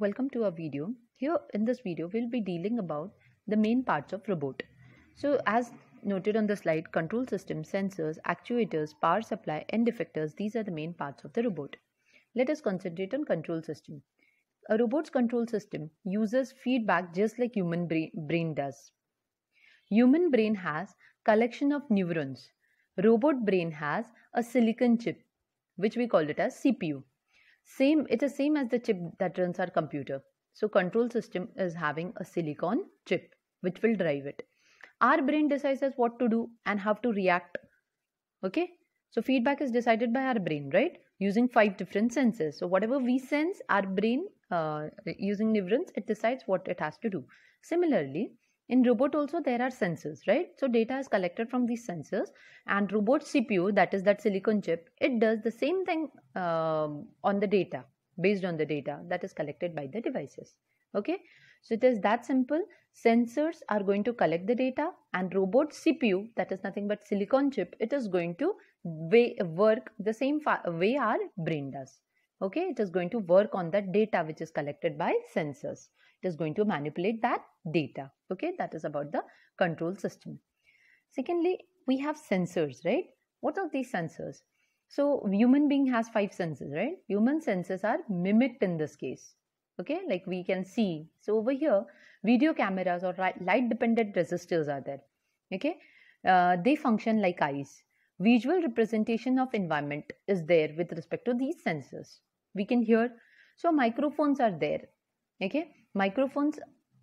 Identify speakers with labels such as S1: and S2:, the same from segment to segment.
S1: welcome to our video here in this video we'll be dealing about the main parts of robot so as noted on the slide control system sensors actuators power supply and defectors these are the main parts of the robot let us concentrate on control system a robot's control system uses feedback just like human brain does human brain has collection of neurons robot brain has a silicon chip which we call it as cpu same, it is same as the chip that runs our computer. So control system is having a silicon chip which will drive it. Our brain decides what to do and how to react. Okay. So feedback is decided by our brain, right? Using five different senses. So whatever we sense, our brain uh, using neurons, it decides what it has to do. Similarly, in robot also there are sensors, right? So data is collected from these sensors and robot CPU, that is that silicon chip, it does the same thing um, on the data, based on the data that is collected by the devices. Okay, so it is that simple. Sensors are going to collect the data and robot CPU, that is nothing but silicon chip, it is going to way, work the same way our brain does okay it is going to work on that data which is collected by sensors it is going to manipulate that data okay that is about the control system secondly we have sensors right what are these sensors so human being has five senses right human senses are mimicked in this case okay like we can see so over here video cameras or light dependent resistors are there okay uh, they function like eyes visual representation of environment is there with respect to these sensors we can hear so microphones are there okay microphones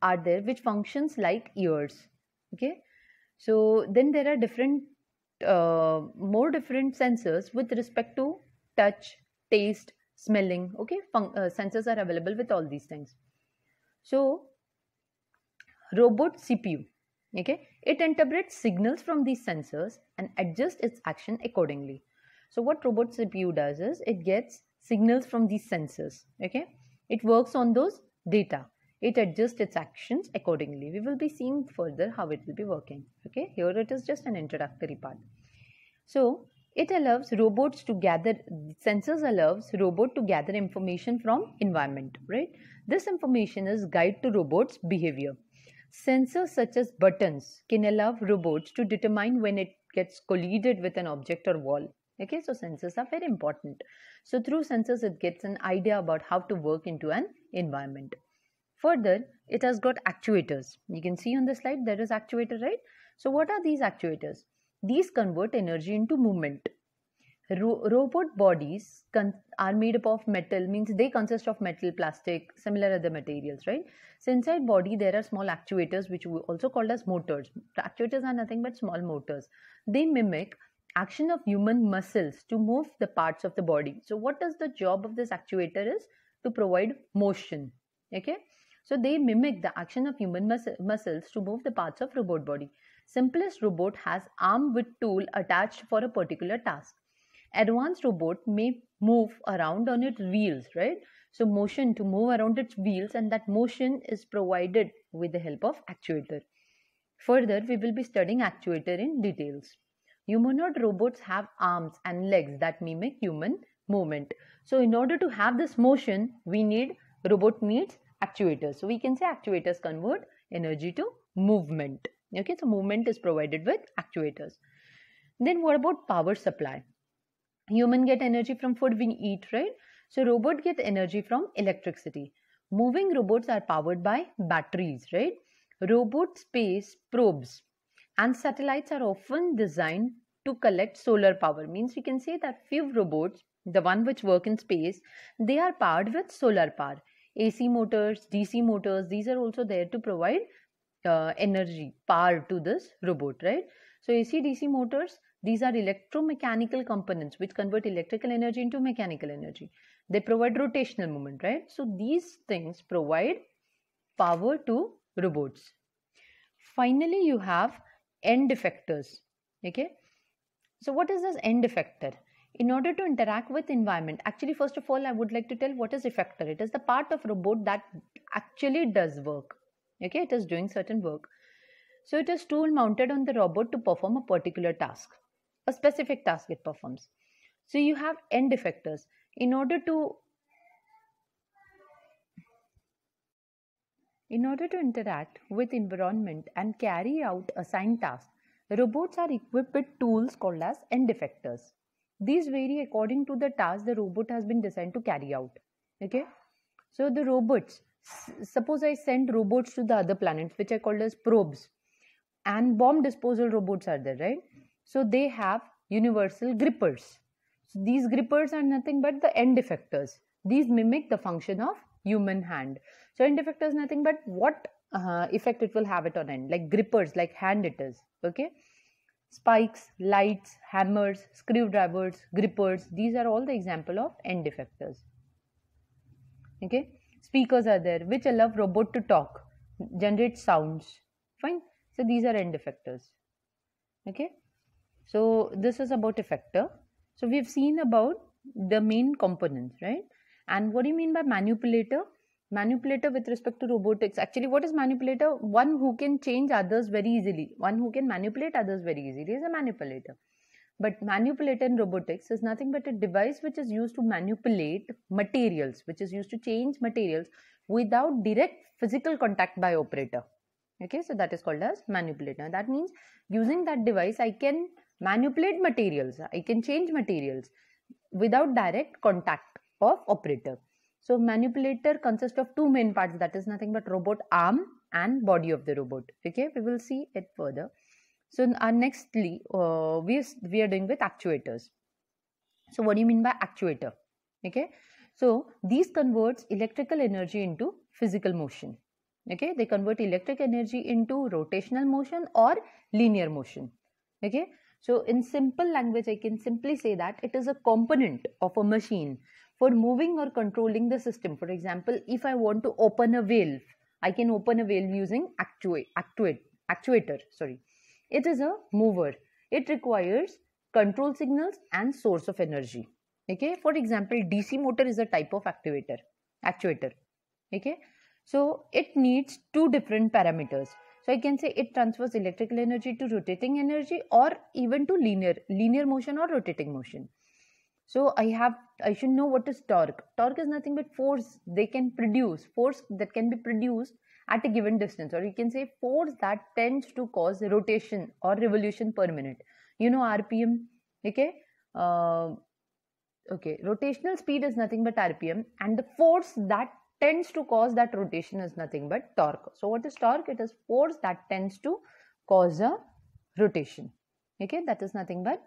S1: are there which functions like ears okay so then there are different uh, more different sensors with respect to touch taste smelling okay Fun- uh, sensors are available with all these things so robot cpu okay it interprets signals from these sensors and adjusts its action accordingly so what robot cpu does is it gets signals from these sensors okay it works on those data it adjusts its actions accordingly. We will be seeing further how it will be working. Okay, here it is just an introductory part. So it allows robots to gather sensors allows robot to gather information from environment right this information is guide to robots behavior sensors such as buttons can allow robots to determine when it gets collided with an object or wall okay so sensors are very important so through sensors it gets an idea about how to work into an environment Further, it has got actuators. You can see on the slide there is actuator, right? So what are these actuators? These convert energy into movement. Ro robot bodies are made up of metal, means they consist of metal, plastic, similar other materials, right? So inside body there are small actuators which we also called as motors. Actuators are nothing but small motors. They mimic action of human muscles to move the parts of the body. So what does the job of this actuator is? To provide motion, okay? So they mimic the action of human mus muscles to move the parts of robot body. Simplest robot has arm with tool attached for a particular task. Advanced robot may move around on its wheels, right? So motion to move around its wheels and that motion is provided with the help of actuator. Further, we will be studying actuator in details. Humanoid robots have arms and legs that mimic human movement. So in order to have this motion, we need robot needs actuators. So we can say actuators convert energy to movement. Okay, so movement is provided with actuators. Then what about power supply? Human get energy from food we eat, right? So robot get energy from electricity. Moving robots are powered by batteries, right? Robot space probes and satellites are often designed to collect solar power. Means we can say that few robots, the one which work in space, they are powered with solar power AC motors, DC motors, these are also there to provide uh, energy, power to this robot, right? So AC, DC motors, these are electromechanical components which convert electrical energy into mechanical energy. They provide rotational movement, right? So these things provide power to robots. Finally, you have end effectors, okay? So what is this end effector? in order to interact with environment actually first of all i would like to tell what is effector it is the part of robot that actually does work okay it is doing certain work so it is tool mounted on the robot to perform a particular task a specific task it performs so you have end effectors in order to in order to interact with environment and carry out assigned tasks robots are equipped with tools called as end effectors these vary according to the task the robot has been designed to carry out. Okay. So the robots, suppose I send robots to the other planets, which are called as probes, and bomb disposal robots are there, right? So they have universal grippers. So these grippers are nothing but the end effectors. These mimic the function of human hand. So end effector is nothing but what uh, effect it will have it on end, like grippers, like hand it is. Okay spikes lights hammers screwdrivers grippers these are all the example of end effectors okay speakers are there which allow robot to talk generate sounds fine so these are end effectors okay so this is about effector so we've seen about the main components right and what do you mean by manipulator manipulator with respect to robotics actually what is manipulator one who can change others very easily one who can manipulate others very easily is a manipulator but manipulator in robotics is nothing but a device which is used to manipulate materials which is used to change materials without direct physical contact by operator okay so that is called as manipulator that means using that device i can manipulate materials i can change materials without direct contact of operator so manipulator consists of two main parts that is nothing but robot arm and body of the robot. Okay, we will see it further. So our uh, nextly uh, we, we are doing with actuators. So what do you mean by actuator? Okay, so these converts electrical energy into physical motion. Okay, they convert electric energy into rotational motion or linear motion. Okay, so in simple language I can simply say that it is a component of a machine for moving or controlling the system. For example, if I want to open a valve, I can open a valve using actuate, actuate, actuator. Sorry, it is a mover. It requires control signals and source of energy. Okay, for example, DC motor is a type of activator, actuator. Okay, so it needs two different parameters. So I can say it transfers electrical energy to rotating energy or even to linear linear motion or rotating motion so i have i should know what is torque torque is nothing but force they can produce force that can be produced at a given distance or you can say force that tends to cause rotation or revolution per minute you know rpm okay uh, okay rotational speed is nothing but rpm and the force that tends to cause that rotation is nothing but torque so what is torque it is force that tends to cause a rotation okay that is nothing but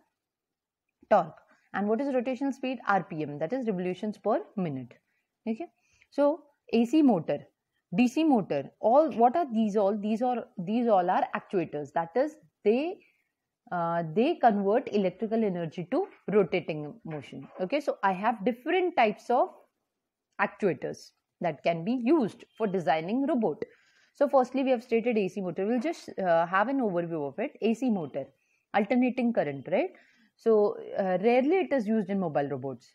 S1: torque and what is rotational speed rpm that is revolutions per minute okay so ac motor dc motor all what are these all these are these all are actuators that is they uh, they convert electrical energy to rotating motion okay so i have different types of actuators that can be used for designing robot so firstly we have stated ac motor we'll just uh, have an overview of it ac motor alternating current right so uh, rarely it is used in mobile robots.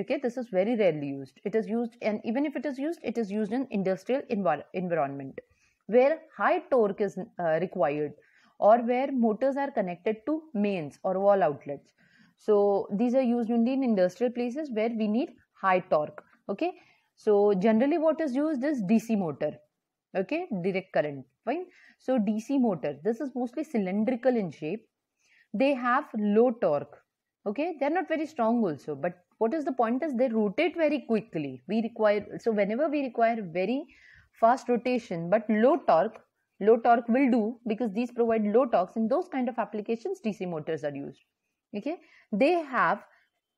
S1: Okay, this is very rarely used. It is used, and even if it is used, it is used in industrial envir environment where high torque is uh, required or where motors are connected to mains or wall outlets. So these are used only in industrial places where we need high torque. Okay, so generally what is used is DC motor. Okay, direct current. Fine. So DC motor. This is mostly cylindrical in shape they have low torque okay they're not very strong also but what is the point is they rotate very quickly we require so whenever we require very fast rotation but low torque low torque will do because these provide low torques in those kind of applications dc motors are used okay they have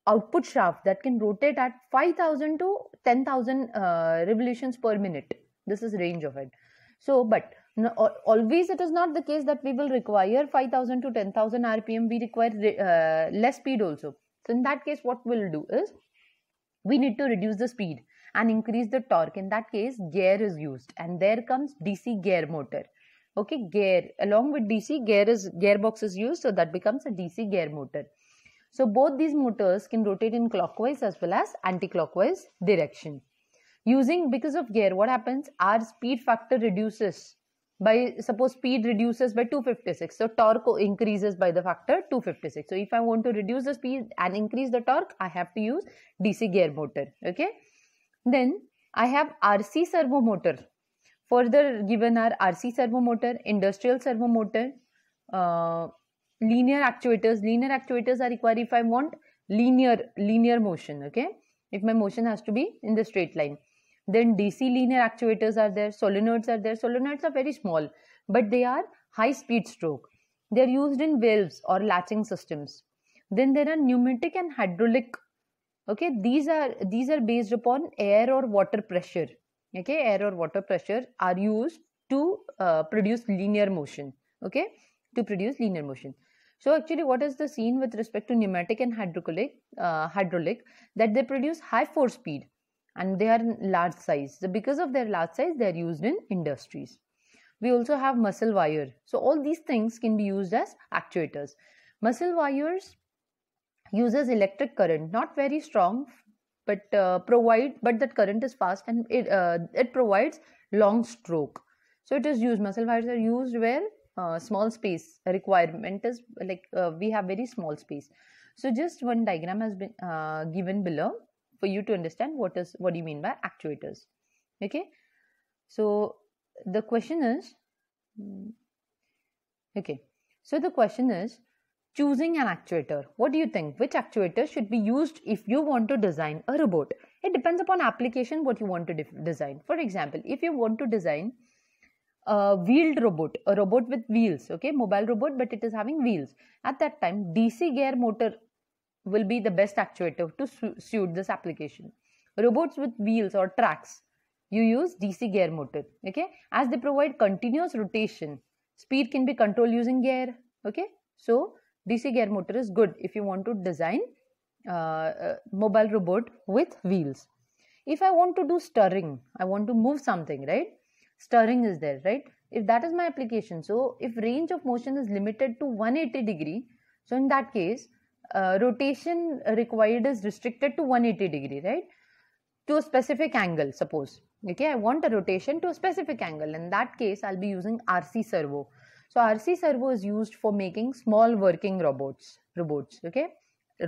S1: output shaft that can rotate at 5000 to 10000 uh, revolutions per minute this is range of it so but no, always it is not the case that we will require 5000 to 10000 rpm we require uh, less speed also so in that case what we'll do is we need to reduce the speed and increase the torque in that case gear is used and there comes dc gear motor okay gear along with dc gear is gearbox is used so that becomes a dc gear motor so both these motors can rotate in clockwise as well as anti-clockwise direction using because of gear what happens our speed factor reduces by suppose speed reduces by 256 so torque increases by the factor 256 so if i want to reduce the speed and increase the torque i have to use dc gear motor okay then i have rc servo motor further given are rc servo motor industrial servo motor uh, linear actuators linear actuators are required if i want linear linear motion okay if my motion has to be in the straight line then DC linear actuators are there, solenoids are there. Solenoids are very small, but they are high speed stroke. They are used in valves or latching systems. Then there are pneumatic and hydraulic. Okay, these are these are based upon air or water pressure. Okay, air or water pressure are used to uh, produce linear motion. Okay, to produce linear motion. So actually, what is the scene with respect to pneumatic and hydraulic? Uh, hydraulic that they produce high force speed and they are large size so because of their large size they are used in industries we also have muscle wire so all these things can be used as actuators muscle wires uses electric current not very strong but uh, provide but that current is fast and it uh, it provides long stroke so it is used muscle wires are used where uh, small space requirement is like uh, we have very small space so just one diagram has been uh, given below for you to understand what is what do you mean by actuators okay so the question is hmm, okay so the question is choosing an actuator what do you think which actuator should be used if you want to design a robot it depends upon application what you want to design for example if you want to design a wheeled robot a robot with wheels okay mobile robot but it is having wheels at that time dc gear motor will be the best actuator to su suit this application. Robots with wheels or tracks, you use DC gear motor, okay? As they provide continuous rotation, speed can be controlled using gear, okay? So, DC gear motor is good if you want to design uh, uh, mobile robot with wheels. If I want to do stirring, I want to move something, right? Stirring is there, right? If that is my application, so if range of motion is limited to 180 degree, so in that case, uh, rotation required is restricted to 180 degree right to a specific angle suppose okay i want a rotation to a specific angle in that case i'll be using rc servo so rc servo is used for making small working robots robots okay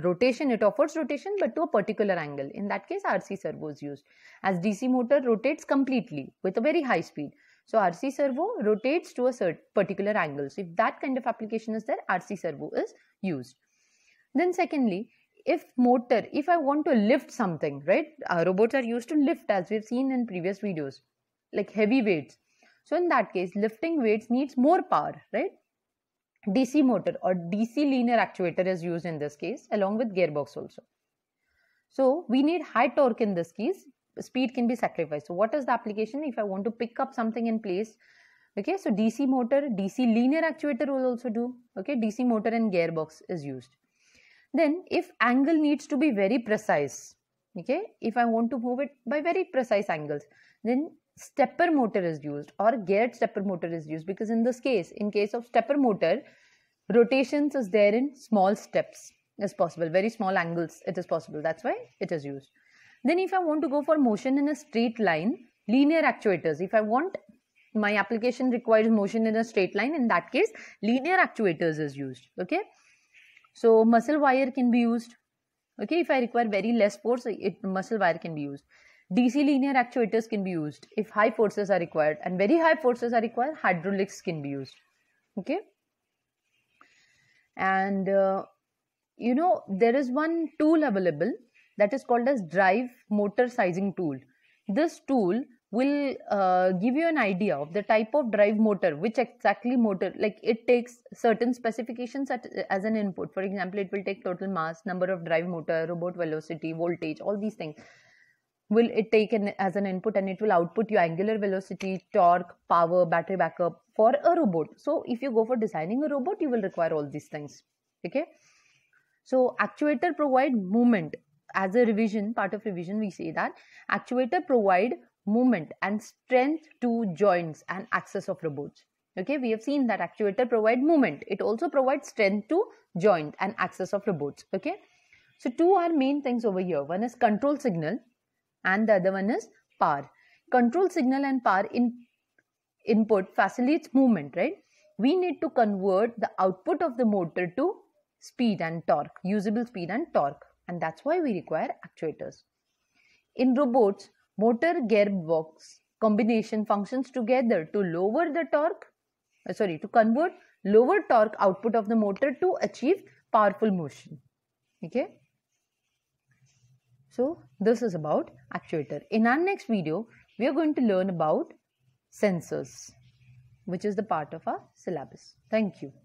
S1: rotation it offers rotation but to a particular angle in that case rc servo is used as dc motor rotates completely with a very high speed so rc servo rotates to a certain particular angle so if that kind of application is there rc servo is used then, secondly, if motor, if I want to lift something, right? Our uh, robots are used to lift as we've seen in previous videos, like heavy weights. So, in that case, lifting weights needs more power, right? DC motor or DC linear actuator is used in this case, along with gearbox also. So, we need high torque in this case, speed can be sacrificed. So, what is the application if I want to pick up something in place? Okay, so DC motor, DC linear actuator will also do. Okay, DC motor and gearbox is used. Then if angle needs to be very precise, okay, if I want to move it by very precise angles, then stepper motor is used or geared stepper motor is used because in this case, in case of stepper motor, rotations is there in small steps is possible, very small angles it is possible. That's why it is used. Then if I want to go for motion in a straight line, linear actuators, if I want my application requires motion in a straight line in that case linear actuators is used okay so muscle wire can be used. Okay, if I require very less force, it muscle wire can be used. DC linear actuators can be used if high forces are required and very high forces are required, hydraulics can be used. Okay. And uh, you know, there is one tool available that is called as drive motor sizing tool. This tool will uh, give you an idea of the type of drive motor which exactly motor like it takes certain specifications at, as an input for example it will take total mass number of drive motor robot velocity voltage all these things will it take an, as an input and it will output your angular velocity torque power battery backup for a robot so if you go for designing a robot you will require all these things okay so actuator provide movement as a revision part of revision we say that actuator provide movement and strength to joints and access of robots okay we have seen that actuator provide movement it also provides strength to joint and access of robots okay so two are main things over here one is control signal and the other one is power control signal and power in input facilitates movement right we need to convert the output of the motor to speed and torque usable speed and torque and that's why we require actuators in robots motor gearbox combination functions together to lower the torque, uh, sorry, to convert lower torque output of the motor to achieve powerful motion. Okay. So, this is about actuator. In our next video, we are going to learn about sensors, which is the part of our syllabus. Thank you.